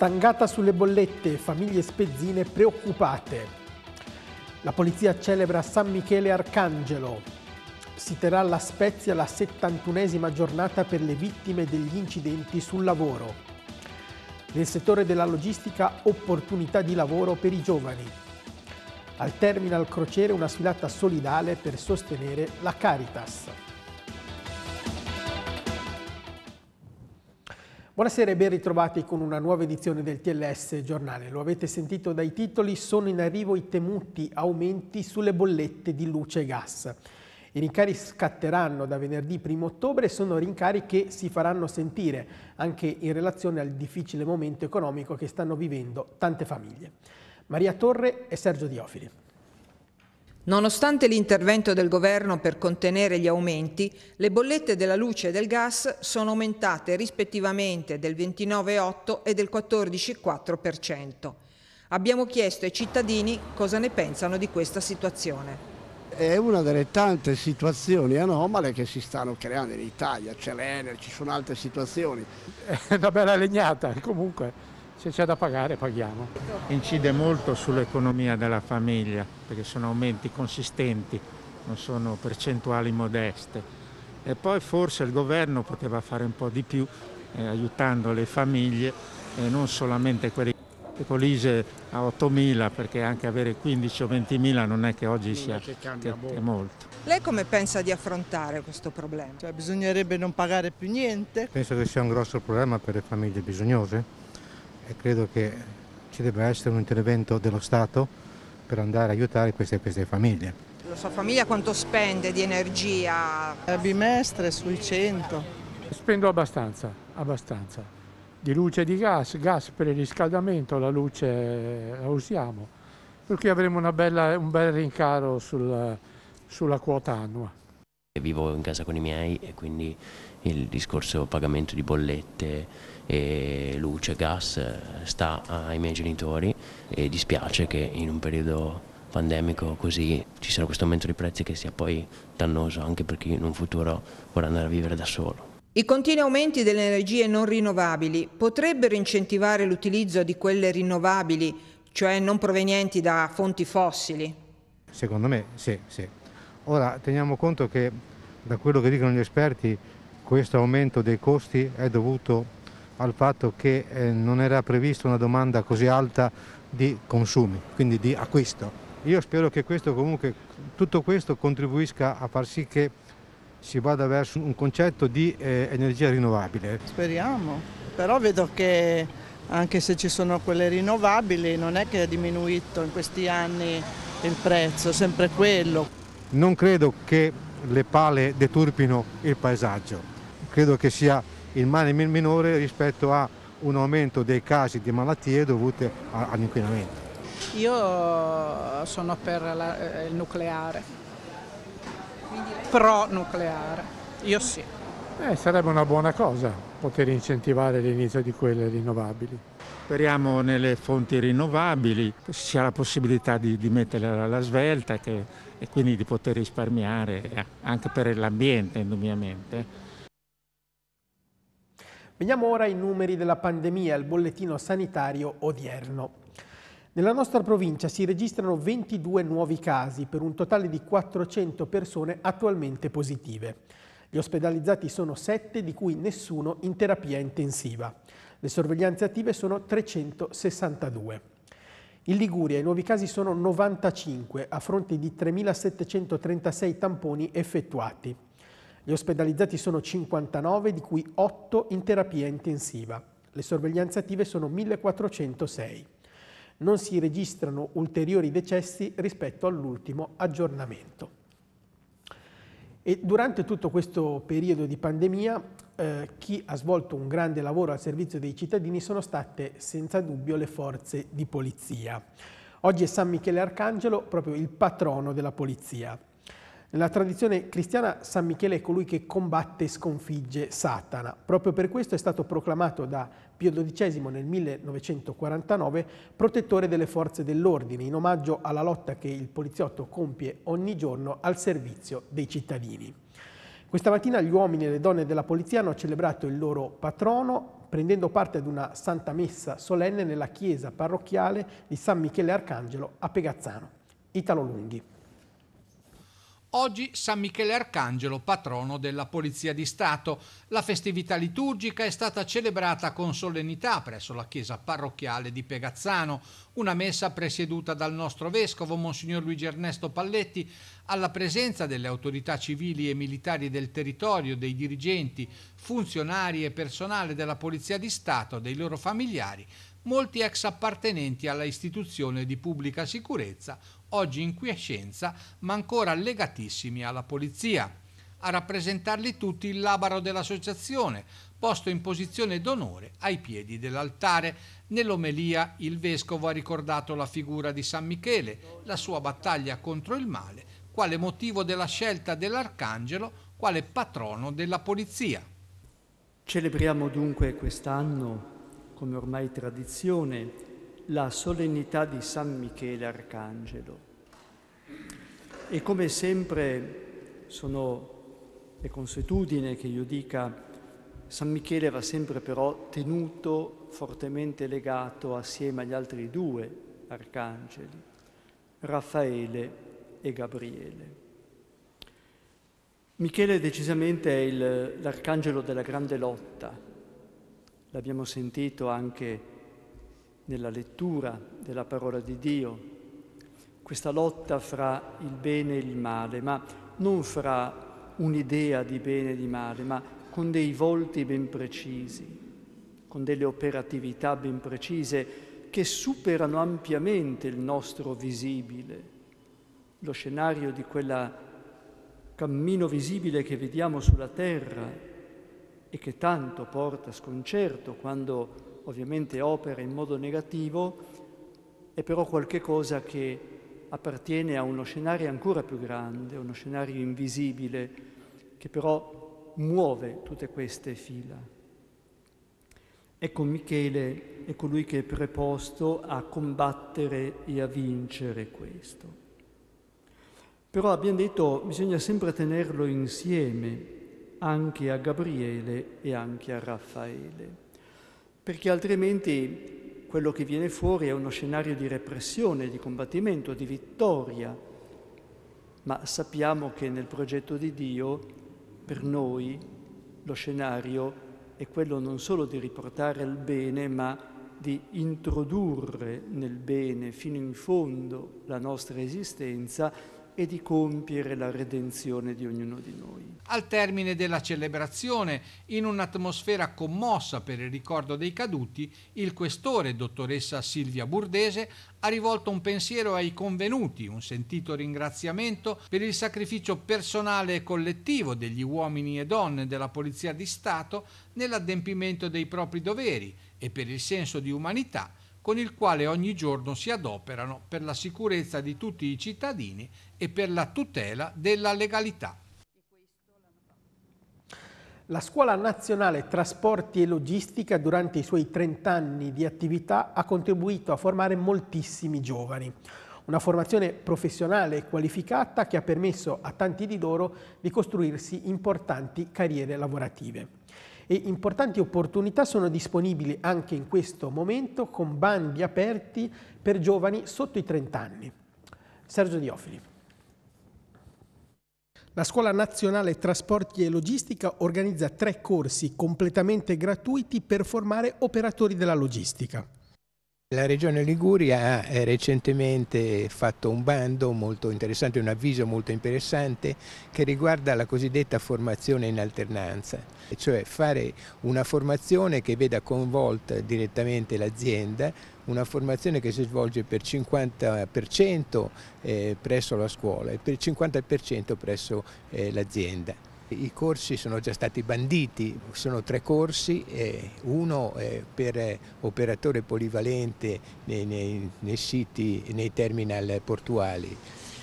Stangata sulle bollette, famiglie spezzine preoccupate. La polizia celebra San Michele Arcangelo. Si terrà alla Spezia la 71esima giornata per le vittime degli incidenti sul lavoro. Nel settore della logistica opportunità di lavoro per i giovani. Al terminal crociere una sfilata solidale per sostenere la Caritas. Buonasera e ben ritrovati con una nuova edizione del TLS giornale. Lo avete sentito dai titoli, sono in arrivo i temuti aumenti sulle bollette di luce e gas. I rincari scatteranno da venerdì 1 ottobre e sono rincari che si faranno sentire anche in relazione al difficile momento economico che stanno vivendo tante famiglie. Maria Torre e Sergio Diofili. Nonostante l'intervento del governo per contenere gli aumenti, le bollette della luce e del gas sono aumentate rispettivamente del 29,8 e del 14,4%. Abbiamo chiesto ai cittadini cosa ne pensano di questa situazione. È una delle tante situazioni anomale che si stanno creando in Italia, c'è l'Ener, ci sono altre situazioni. È una bella legnata comunque se c'è da pagare paghiamo. Incide molto sull'economia della famiglia perché sono aumenti consistenti, non sono percentuali modeste. E poi forse il governo poteva fare un po' di più eh, aiutando le famiglie e non solamente quelle che colise a 8.000 perché anche avere 15 o 20.000 non è che oggi sia che, che molto. Lei come pensa di affrontare questo problema? Cioè, bisognerebbe non pagare più niente? Penso che sia un grosso problema per le famiglie bisognose e credo che ci debba essere un intervento dello Stato per andare a aiutare queste, queste famiglie. La sua famiglia quanto spende di energia? A eh, bimestre sui 100. Spendo abbastanza, abbastanza. Di luce e di gas, gas per il riscaldamento, la luce la usiamo. Per cui avremo bella, un bel rincaro sul, sulla quota annua. Vivo in casa con i miei e quindi il discorso pagamento di bollette e luce, gas, eh, sta ai miei genitori e dispiace che in un periodo pandemico così ci sia questo aumento dei prezzi che sia poi dannoso anche per chi in un futuro vorrà andare a vivere da solo. I continui aumenti delle energie non rinnovabili potrebbero incentivare l'utilizzo di quelle rinnovabili, cioè non provenienti da fonti fossili? Secondo me sì, sì. Ora teniamo conto che da quello che dicono gli esperti questo aumento dei costi è dovuto al fatto che eh, non era prevista una domanda così alta di consumi, quindi di acquisto. Io spero che questo comunque, tutto questo contribuisca a far sì che si vada verso un concetto di eh, energia rinnovabile. Speriamo, però vedo che anche se ci sono quelle rinnovabili non è che è diminuito in questi anni il prezzo, sempre quello. Non credo che le pale deturpino il paesaggio, credo che sia il male minore rispetto a un aumento dei casi di malattie dovute all'inquinamento. Io sono per la, eh, il nucleare, pro nucleare, io sì. Eh, sarebbe una buona cosa poter incentivare l'inizio di quelle rinnovabili. Speriamo nelle fonti rinnovabili, si ha la possibilità di, di metterle alla svelta che, e quindi di poter risparmiare eh, anche per l'ambiente indubbiamente. Veniamo ora ai numeri della pandemia, al bollettino sanitario odierno. Nella nostra provincia si registrano 22 nuovi casi per un totale di 400 persone attualmente positive. Gli ospedalizzati sono 7, di cui nessuno in terapia intensiva. Le sorveglianze attive sono 362. In Liguria i nuovi casi sono 95 a fronte di 3.736 tamponi effettuati. Gli ospedalizzati sono 59, di cui 8 in terapia intensiva. Le sorveglianze attive sono 1406. Non si registrano ulteriori decessi rispetto all'ultimo aggiornamento. E durante tutto questo periodo di pandemia eh, chi ha svolto un grande lavoro al servizio dei cittadini sono state senza dubbio le forze di polizia. Oggi è San Michele Arcangelo proprio il patrono della polizia. Nella tradizione cristiana San Michele è colui che combatte e sconfigge Satana. Proprio per questo è stato proclamato da Pio XII nel 1949 protettore delle forze dell'ordine, in omaggio alla lotta che il poliziotto compie ogni giorno al servizio dei cittadini. Questa mattina gli uomini e le donne della polizia hanno celebrato il loro patrono prendendo parte ad una santa messa solenne nella chiesa parrocchiale di San Michele Arcangelo a Pegazzano. Italo Lunghi. Oggi San Michele Arcangelo, patrono della Polizia di Stato. La festività liturgica è stata celebrata con solennità presso la chiesa parrocchiale di Pegazzano, una messa presieduta dal nostro vescovo, Monsignor Luigi Ernesto Palletti, alla presenza delle autorità civili e militari del territorio, dei dirigenti, funzionari e personale della Polizia di Stato, dei loro familiari, molti ex appartenenti alla istituzione di pubblica sicurezza oggi in quiescenza ma ancora legatissimi alla polizia. A rappresentarli tutti il labaro dell'associazione, posto in posizione d'onore ai piedi dell'altare. Nell'omelia il vescovo ha ricordato la figura di San Michele, la sua battaglia contro il male, quale motivo della scelta dell'arcangelo quale patrono della polizia. Celebriamo dunque quest'anno, come ormai tradizione, la solennità di San Michele Arcangelo. E come sempre sono è consuetudine che io dica San Michele va sempre però tenuto fortemente legato assieme agli altri due arcangeli, Raffaele e Gabriele. Michele decisamente è il, l'arcangelo della grande lotta, l'abbiamo sentito anche nella lettura della parola di Dio, questa lotta fra il bene e il male, ma non fra un'idea di bene e di male, ma con dei volti ben precisi, con delle operatività ben precise che superano ampiamente il nostro visibile. Lo scenario di quel cammino visibile che vediamo sulla terra e che tanto porta sconcerto quando ovviamente opera in modo negativo, è però qualcosa che appartiene a uno scenario ancora più grande, uno scenario invisibile, che però muove tutte queste fila. Ecco Michele è colui che è preposto a combattere e a vincere questo. Però abbiamo detto bisogna sempre tenerlo insieme anche a Gabriele e anche a Raffaele perché altrimenti quello che viene fuori è uno scenario di repressione, di combattimento, di vittoria. Ma sappiamo che nel progetto di Dio, per noi, lo scenario è quello non solo di riportare il bene, ma di introdurre nel bene fino in fondo la nostra esistenza e di compiere la redenzione di ognuno di noi. Al termine della celebrazione, in un'atmosfera commossa per il ricordo dei caduti, il questore, dottoressa Silvia Burdese, ha rivolto un pensiero ai convenuti, un sentito ringraziamento per il sacrificio personale e collettivo degli uomini e donne della Polizia di Stato nell'adempimento dei propri doveri e per il senso di umanità con il quale ogni giorno si adoperano per la sicurezza di tutti i cittadini e per la tutela della legalità. La Scuola Nazionale Trasporti e Logistica durante i suoi 30 anni di attività ha contribuito a formare moltissimi giovani. Una formazione professionale e qualificata che ha permesso a tanti di loro di costruirsi importanti carriere lavorative e importanti opportunità sono disponibili anche in questo momento con bandi aperti per giovani sotto i 30 anni. Sergio Diofili. La Scuola Nazionale Trasporti e Logistica organizza tre corsi completamente gratuiti per formare operatori della logistica. La Regione Liguria ha eh, recentemente fatto un bando molto interessante, un avviso molto interessante che riguarda la cosiddetta formazione in alternanza, cioè fare una formazione che veda coinvolta direttamente l'azienda, una formazione che si svolge per 50% eh, presso la scuola e per 50% presso eh, l'azienda. I corsi sono già stati banditi, sono tre corsi, uno per operatore polivalente nei, nei, nei siti, nei terminal portuali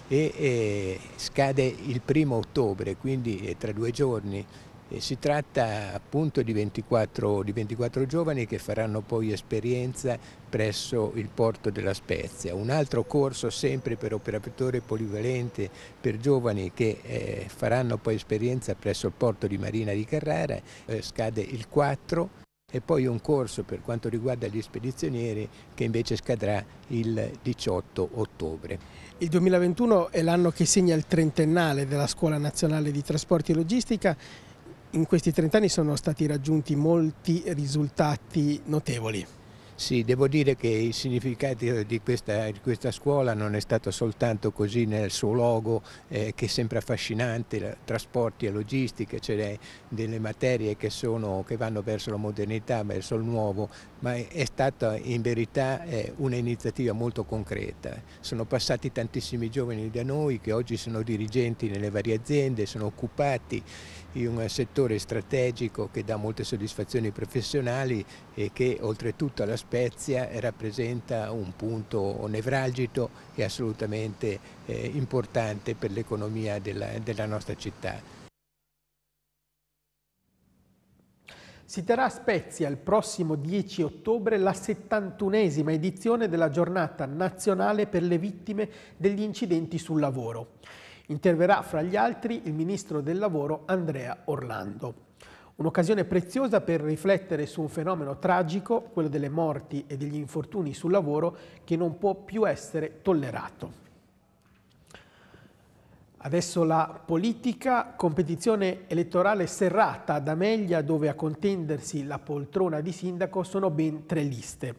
e scade il primo ottobre, quindi tra due giorni. E si tratta appunto di 24, di 24, giovani che faranno poi esperienza presso il porto della Spezia. Un altro corso sempre per operatore polivalente per giovani che eh, faranno poi esperienza presso il porto di Marina di Carrara, eh, scade il 4 e poi un corso per quanto riguarda gli spedizionieri che invece scadrà il 18 ottobre. Il 2021 è l'anno che segna il trentennale della Scuola Nazionale di Trasporti e Logistica in questi 30 anni sono stati raggiunti molti risultati notevoli. Sì, devo dire che il significato di questa, di questa, scuola non è stato soltanto così nel suo logo eh, che sempre affascinante, trasporti e logistica, c'è cioè delle materie che, sono, che, vanno verso la modernità, verso il nuovo, ma è stata in verità eh, un'iniziativa molto concreta. Sono passati tantissimi giovani da noi che oggi sono dirigenti nelle varie aziende, sono occupati in un settore strategico che dà molte soddisfazioni professionali e che oltretutto alla Spezia rappresenta un punto nevralgico e assolutamente eh, importante per l'economia della, della nostra città. Si terrà a Spezia il prossimo 10 ottobre la 71esima edizione della giornata nazionale per le vittime degli incidenti sul lavoro. Interverrà fra gli altri il ministro del lavoro Andrea Orlando. Un'occasione preziosa per riflettere su un fenomeno tragico, quello delle morti e degli infortuni sul lavoro, che non può più essere tollerato. Adesso la politica, competizione elettorale serrata ad Ameglia dove a contendersi la poltrona di sindaco sono ben tre liste.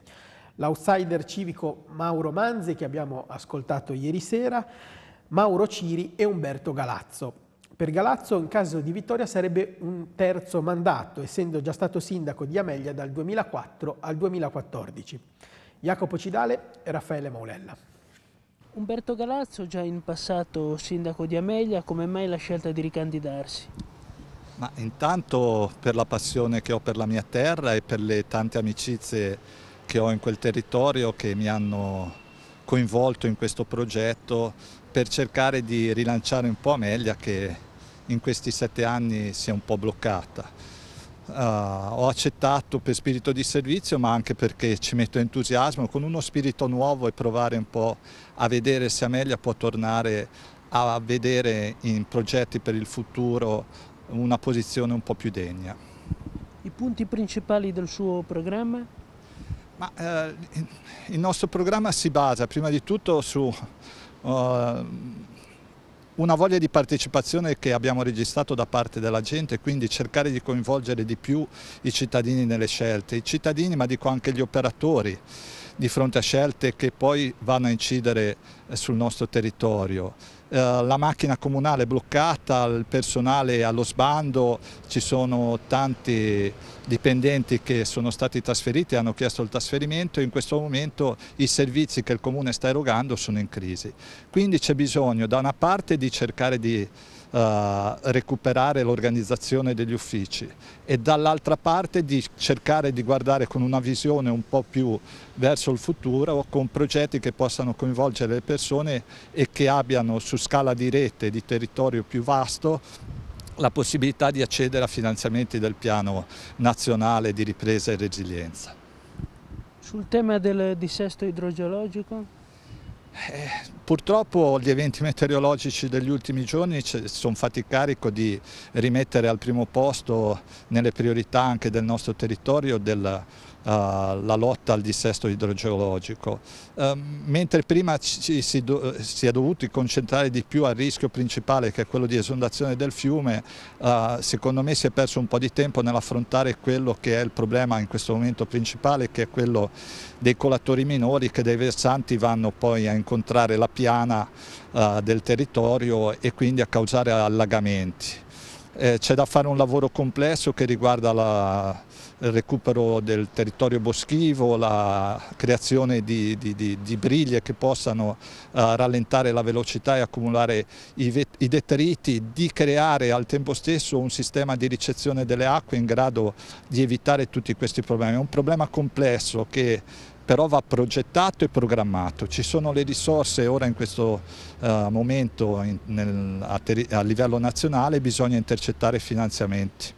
L'outsider civico Mauro Manzi che abbiamo ascoltato ieri sera, Mauro Ciri e Umberto Galazzo. Per Galazzo in caso di vittoria sarebbe un terzo mandato essendo già stato sindaco di Ameglia dal 2004 al 2014. Jacopo Cidale e Raffaele Maulella. Umberto Galazzo, già in passato sindaco di Amelia, come mai la scelta di ricandidarsi? Ma intanto per la passione che ho per la mia terra e per le tante amicizie che ho in quel territorio che mi hanno coinvolto in questo progetto per cercare di rilanciare un po' Amelia che in questi sette anni si è un po' bloccata. Uh, ho accettato per spirito di servizio ma anche perché ci metto entusiasmo con uno spirito nuovo e provare un po' a vedere se Amelia può tornare a vedere in progetti per il futuro una posizione un po' più degna. I punti principali del suo programma? Ma, eh, il nostro programma si basa prima di tutto su uh, una voglia di partecipazione che abbiamo registrato da parte della gente, quindi cercare di coinvolgere di più i cittadini nelle scelte, i cittadini ma dico anche gli operatori di fronte a scelte che poi vanno a incidere eh, sul nostro territorio. Eh, la macchina comunale è bloccata, il personale allo sbando, ci sono tanti dipendenti che sono stati trasferiti e hanno chiesto il trasferimento e in questo momento i servizi che il comune sta erogando sono in crisi. Quindi c'è bisogno da una parte di cercare di eh, recuperare l'organizzazione degli uffici e dall'altra parte di cercare di guardare con una visione un po' più verso il futuro con progetti che possano coinvolgere le persone e che abbiano su scala di rete, di territorio più vasto, la possibilità di accedere a finanziamenti del piano nazionale di ripresa e resilienza. Sul tema del dissesto idrogeologico? Eh, purtroppo gli eventi meteorologici degli ultimi giorni ci sono fatti carico di rimettere al primo posto nelle priorità anche del nostro territorio del, eh, la lotta al dissesto idrogeologico, ehm, mentre prima si, si, è dovuti concentrare di più al rischio principale che è quello di esondazione del fiume, eh, secondo me si è perso un po' di tempo nell'affrontare quello che è il problema in questo momento principale che è quello dei colatori minori che dai versanti vanno poi a incontrare la piana eh, del territorio e quindi a causare allagamenti. C'è da fare un lavoro complesso che riguarda la, il recupero del territorio boschivo, la creazione di, di, di, di briglie che possano eh, rallentare la velocità e accumulare i, i detriti, di creare al tempo stesso un sistema di ricezione delle acque in grado di evitare tutti questi problemi. È un problema complesso che però va progettato e programmato. Ci sono le risorse ora in questo uh, momento in, nel, a, a livello nazionale, bisogna intercettare finanziamenti.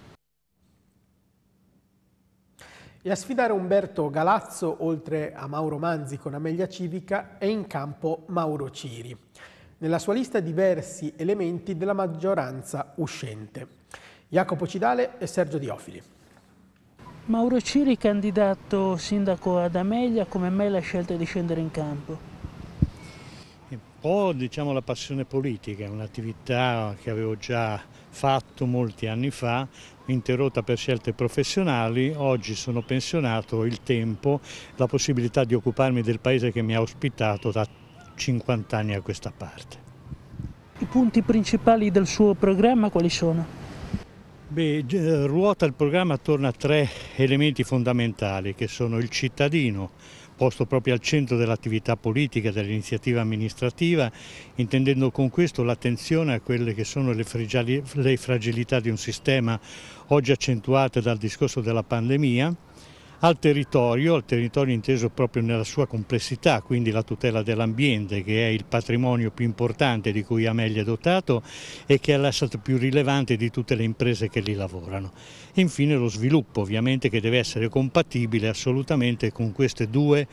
E a sfidare Umberto Galazzo, oltre a Mauro Manzi con Amelia Civica, è in campo Mauro Ciri. Nella sua lista diversi elementi della maggioranza uscente. Jacopo Cidale e Sergio Diofili. Mauro Ciri, candidato sindaco ad Amelia, come mai la scelta di scendere in campo? Un po' diciamo la passione politica, un'attività che avevo già fatto molti anni fa, interrotta per scelte professionali, oggi sono pensionato, il tempo, la possibilità di occuparmi del paese che mi ha ospitato da 50 anni a questa parte. I punti principali del suo programma quali sono? Beh, eh, ruota il programma attorno a tre elementi fondamentali che sono il cittadino, posto proprio al centro dell'attività politica, dell'iniziativa amministrativa, intendendo con questo l'attenzione a quelle che sono le, fragilità di un sistema oggi accentuate dal discorso della pandemia, al territorio, al territorio inteso proprio nella sua complessità, quindi la tutela dell'ambiente che è il patrimonio più importante di cui Amelia è dotato e che è l'asset più rilevante di tutte le imprese che lì lavorano e infine lo sviluppo ovviamente che deve essere compatibile assolutamente con queste due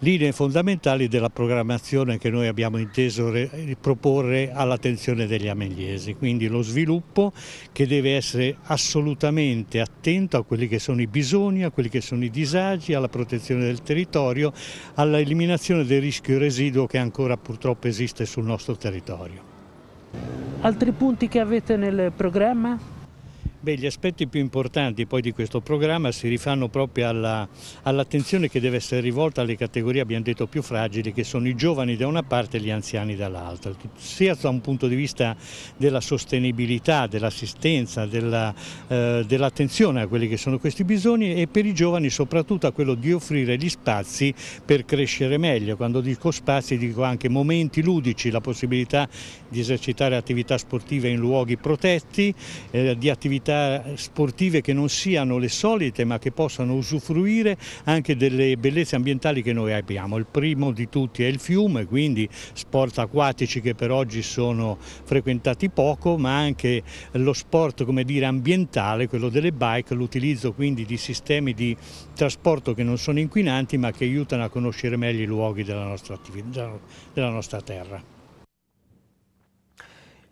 linee fondamentali della programmazione che noi abbiamo inteso proporre all'attenzione degli amegliesi, quindi lo sviluppo che deve essere assolutamente attento a quelli che sono i bisogni, a quelli che sono i disagi, alla protezione del territorio, all'eliminazione del rischio residuo che ancora purtroppo esiste sul nostro territorio. Altri punti che avete nel programma? Beh, gli aspetti più importanti poi di questo programma si rifanno proprio all'attenzione all che deve essere rivolta alle categorie, abbiamo detto, più fragili, che sono i giovani da una parte e gli anziani dall'altra, sia da un punto di vista della sostenibilità, dell'assistenza, eh, dell'attenzione eh, dell a quelli che sono questi bisogni e per i giovani soprattutto a quello di offrire gli spazi per crescere meglio. Quando dico spazi dico anche momenti ludici, la possibilità di esercitare attività sportive in luoghi protetti, eh, di attività attività sportive che non siano le solite ma che possano usufruire anche delle bellezze ambientali che noi abbiamo. Il primo di tutti è il fiume, quindi sport acquatici che per oggi sono frequentati poco, ma anche lo sport dire, ambientale, quello delle bike, l'utilizzo quindi di sistemi di trasporto che non sono inquinanti ma che aiutano a conoscere meglio i luoghi della nostra, della nostra terra.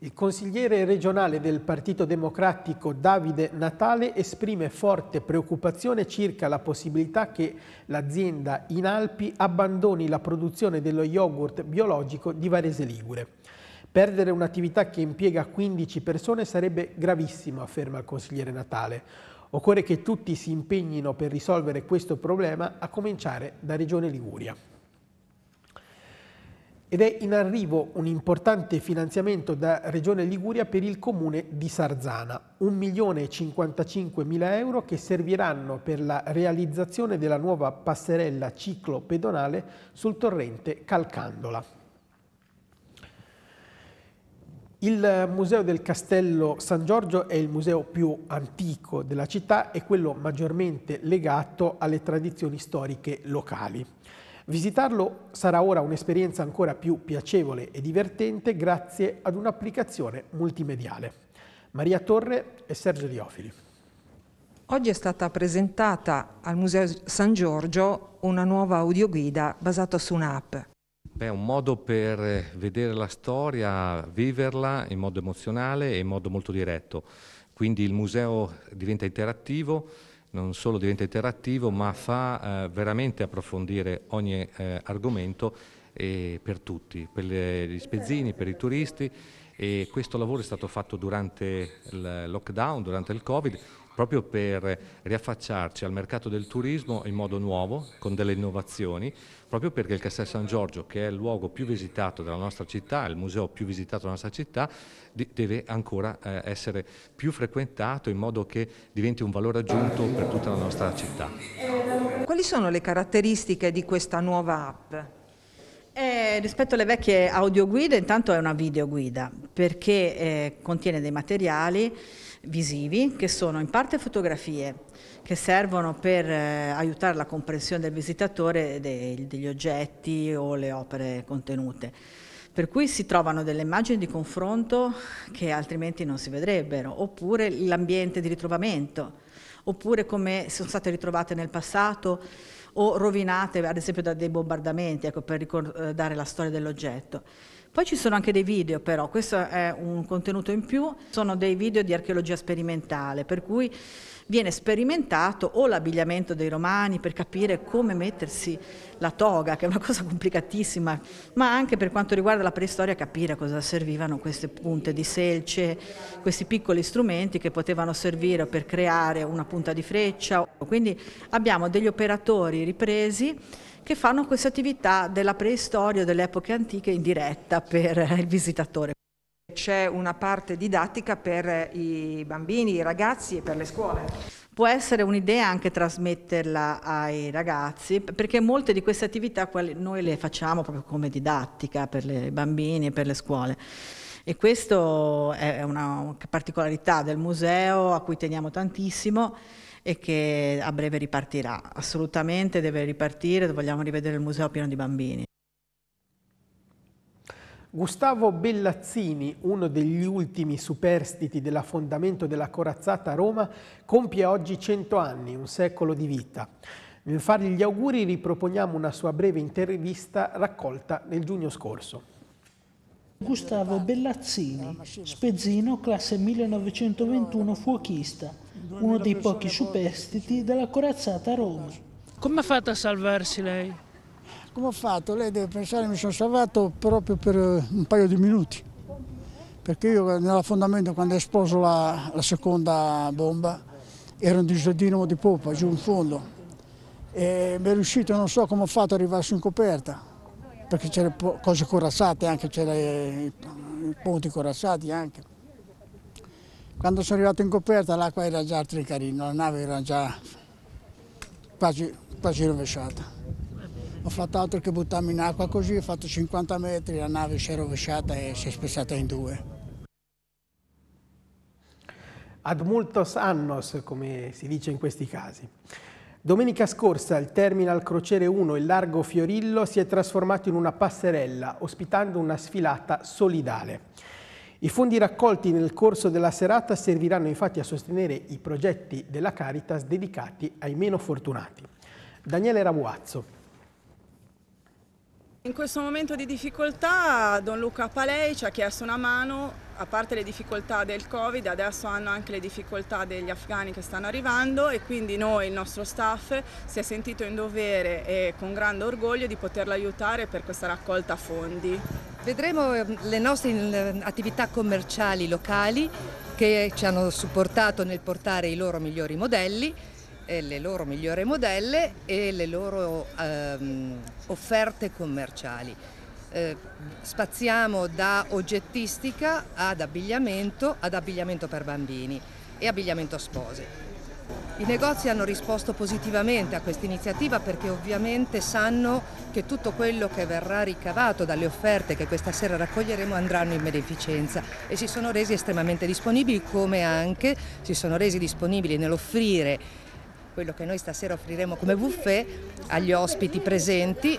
Il consigliere regionale del Partito Democratico Davide Natale esprime forte preoccupazione circa la possibilità che l'azienda in Alpi abbandoni la produzione dello yogurt biologico di Varese Ligure. Perdere un'attività che impiega 15 persone sarebbe gravissimo, afferma il consigliere Natale. Occorre che tutti si impegnino per risolvere questo problema, a cominciare da Regione Liguria ed è in arrivo un importante finanziamento da Regione Liguria per il comune di Sarzana, 1.055.000 euro che serviranno per la realizzazione della nuova passerella ciclo pedonale sul torrente Calcandola. Il Museo del Castello San Giorgio è il museo più antico della città e quello maggiormente legato alle tradizioni storiche locali. Visitarlo sarà ora un'esperienza ancora più piacevole e divertente grazie ad un'applicazione multimediale. Maria Torre e Sergio Diofili. Oggi è stata presentata al Museo San Giorgio una nuova audioguida basata su un'app. È un modo per vedere la storia, viverla in modo emozionale e in modo molto diretto. Quindi il museo diventa interattivo non solo diventa interattivo ma fa eh, veramente approfondire ogni eh, argomento eh, per tutti, per gli spezzini, per i turisti e questo lavoro è stato fatto durante il lockdown, durante il Covid proprio per riaffacciarci al mercato del turismo in modo nuovo, con delle innovazioni, proprio perché il Castel San Giorgio, che è il luogo più visitato della nostra città, il museo più visitato della nostra città, deve ancora eh, essere più frequentato in modo che diventi un valore aggiunto per tutta la nostra città. Quali sono le caratteristiche di questa nuova app? Eh, rispetto alle vecchie audioguide, intanto è una videoguida perché eh, contiene dei materiali visivi che sono in parte fotografie che servono per eh, aiutare la comprensione del visitatore dei, degli oggetti o le opere contenute. Per cui si trovano delle immagini di confronto che altrimenti non si vedrebbero, oppure l'ambiente di ritrovamento, oppure come sono state ritrovate nel passato o rovinate ad esempio da dei bombardamenti, ecco, per ricordare eh, la storia dell'oggetto. Poi ci sono anche dei video però, questo è un contenuto in più, sono dei video di archeologia sperimentale, per cui viene sperimentato o l'abbigliamento dei romani per capire come mettersi la toga, che è una cosa complicatissima, ma anche per quanto riguarda la preistoria capire a cosa servivano queste punte di selce, questi piccoli strumenti che potevano servire per creare una punta di freccia. Quindi abbiamo degli operatori ripresi che fanno questa attività della preistoria delle epoche antiche in diretta per il visitatore. C'è una parte didattica per i bambini, i ragazzi e per le scuole. Può essere un'idea anche trasmetterla ai ragazzi, perché molte di queste attività noi le facciamo proprio come didattica per i bambini e per le scuole. E questa è una particolarità del museo a cui teniamo tantissimo e che a breve ripartirà. Assolutamente deve ripartire, vogliamo rivedere il museo pieno di bambini. Gustavo Bellazzini, uno degli ultimi superstiti dell'affondamento della corazzata Roma, compie oggi 100 anni, un secolo di vita. Nel fargli gli auguri riproponiamo una sua breve intervista raccolta nel giugno scorso. Gustavo Bellazzini, spezzino classe 1921 fuochista, uno dei pochi superstiti della corazzata Roma. Come ha fatto a salvarsi lei? Come ho fatto? Lei deve pensare, che mi sono salvato proprio per eh, un paio di minuti, perché io eh, nell'affondamento quando è esploso la, la seconda bomba ero un disordino di poppa giù in fondo e mi è riuscito, non so come ho fatto, ad arrivarsi in coperta, perché c'erano cose corazzate anche, c'erano eh, i, i ponti corazzati anche. Quando sono arrivato in coperta l'acqua era già tricarino, la nave era già quasi, quasi rovesciata ho fatto altro che buttarmi in acqua così, ho fatto 50 metri, la nave si è rovesciata e si è spezzata in due. Ad multos annos, come si dice in questi casi. Domenica scorsa il terminal crociere 1 in largo Fiorillo si è trasformato in una passerella, ospitando una sfilata solidale. I fondi raccolti nel corso della serata serviranno infatti a sostenere i progetti della Caritas dedicati ai meno fortunati. Daniele Rabuazzo. In questo momento di difficoltà Don Luca Palei ci ha chiesto una mano, a parte le difficoltà del Covid, adesso hanno anche le difficoltà degli afghani che stanno arrivando e quindi noi, il nostro staff, si è sentito in dovere e con grande orgoglio di poterlo aiutare per questa raccolta fondi. Vedremo ehm, le nostre ehm, attività commerciali locali che ci hanno supportato nel portare i loro migliori modelli e le loro migliori modelle e le loro ehm, offerte commerciali. Eh, spaziamo da oggettistica ad abbigliamento, ad abbigliamento per bambini e abbigliamento spose. I negozi hanno risposto positivamente a questa iniziativa perché ovviamente sanno che tutto quello che verrà ricavato dalle offerte che questa sera raccoglieremo andranno in beneficenza e si sono resi estremamente disponibili come anche si sono resi disponibili nell'offrire quello che noi stasera offriremo come buffet agli ospiti presenti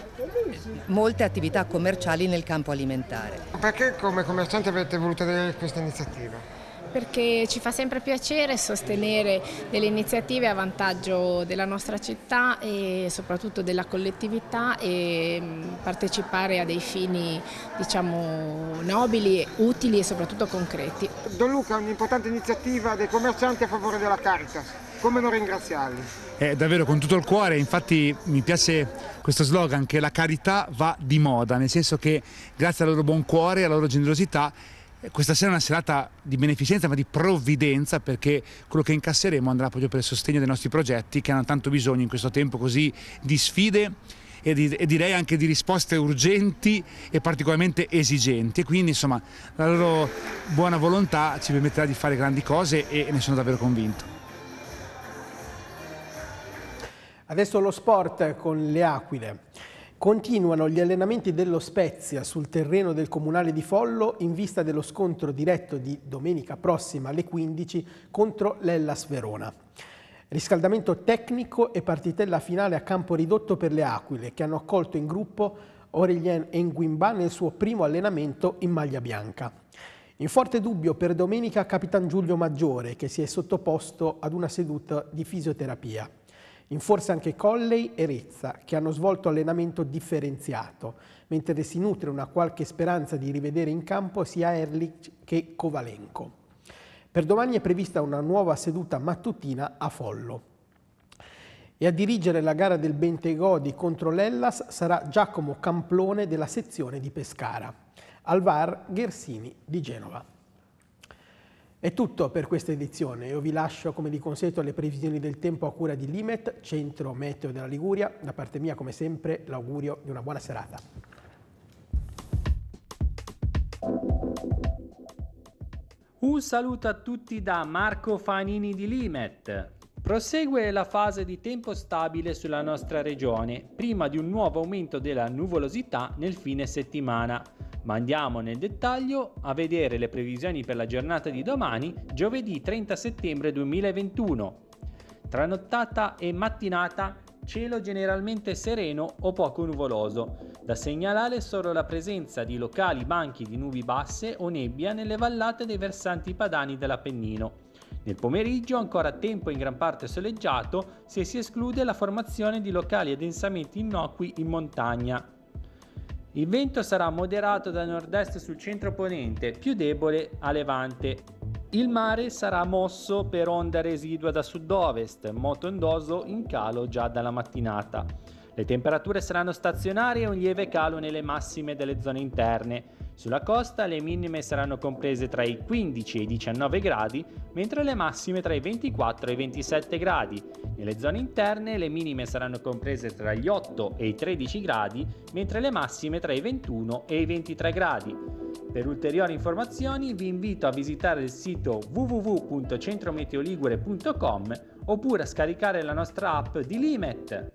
molte attività commerciali nel campo alimentare. Perché come commerciante avete voluto avere questa iniziativa? perché ci fa sempre piacere sostenere delle iniziative a vantaggio della nostra città e soprattutto della collettività e mm, partecipare a dei fini diciamo, nobili, utili e soprattutto concreti. Don Luca è un'importante iniziativa dei commercianti a favore della Caritas come non ringraziarli? Eh, davvero con tutto il cuore, infatti mi piace questo slogan che la carità va di moda, nel senso che grazie al loro buon cuore e alla loro generosità eh, questa sera è una serata di beneficenza ma di provvidenza perché quello che incasseremo andrà proprio per il sostegno dei nostri progetti che hanno tanto bisogno in questo tempo così di sfide e, di, e direi anche di risposte urgenti e particolarmente esigenti e quindi insomma la loro buona volontà ci permetterà di fare grandi cose e ne sono davvero convinto. Adesso lo sport con le aquile. Continuano gli allenamenti dello Spezia sul terreno del Comunale di Follo in vista dello scontro diretto di domenica prossima alle 15 contro l'Ellas Verona. Riscaldamento tecnico e partitella finale a campo ridotto per le Aquile che hanno accolto in gruppo Aurelien Enguimba nel suo primo allenamento in maglia bianca. In forte dubbio per domenica Capitan Giulio Maggiore che si è sottoposto ad una seduta di fisioterapia in forza anche Colley e Rezza, che hanno svolto allenamento differenziato, mentre si nutre una qualche speranza di rivedere in campo sia Erlich che Kovalenko. Per domani è prevista una nuova seduta mattutina a Follo. E a dirigere la gara del Bentegodi contro l'Ellas sarà Giacomo Camplone della sezione di Pescara. Alvar Ghersini di Genova. È tutto per questa edizione. Io vi lascio come di consueto le previsioni del tempo a cura di Limet, Centro Meteo della Liguria. Da parte mia, come sempre, l'augurio di una buona serata. Un saluto a tutti da Marco Fanini di Limet. Prosegue la fase di tempo stabile sulla nostra regione, prima di un nuovo aumento della nuvolosità nel fine settimana ma andiamo nel dettaglio a vedere le previsioni per la giornata di domani, giovedì 30 settembre 2021. Tra nottata e mattinata cielo generalmente sereno o poco nuvoloso. Da segnalare solo la presenza di locali banchi di nubi basse o nebbia nelle vallate dei versanti padani dell'Appennino. Nel pomeriggio ancora tempo in gran parte soleggiato se si esclude la formazione di locali addensamenti innocui in montagna. Il vento sarà moderato da nord-est sul centro ponente, più debole a levante. Il mare sarà mosso per onda residua da sud-ovest, moto ondoso in calo già dalla mattinata. Le temperature saranno stazionarie e un lieve calo nelle massime delle zone interne. Sulla costa le minime saranno comprese tra i 15 e i 19 gradi, mentre le massime tra i 24 e i 27 gradi. Nelle zone interne le minime saranno comprese tra gli 8 e i 13 gradi, mentre le massime tra i 21 e i 23 gradi. Per ulteriori informazioni vi invito a visitare il sito www.centrometeoligure.com oppure a scaricare la nostra app di Limet.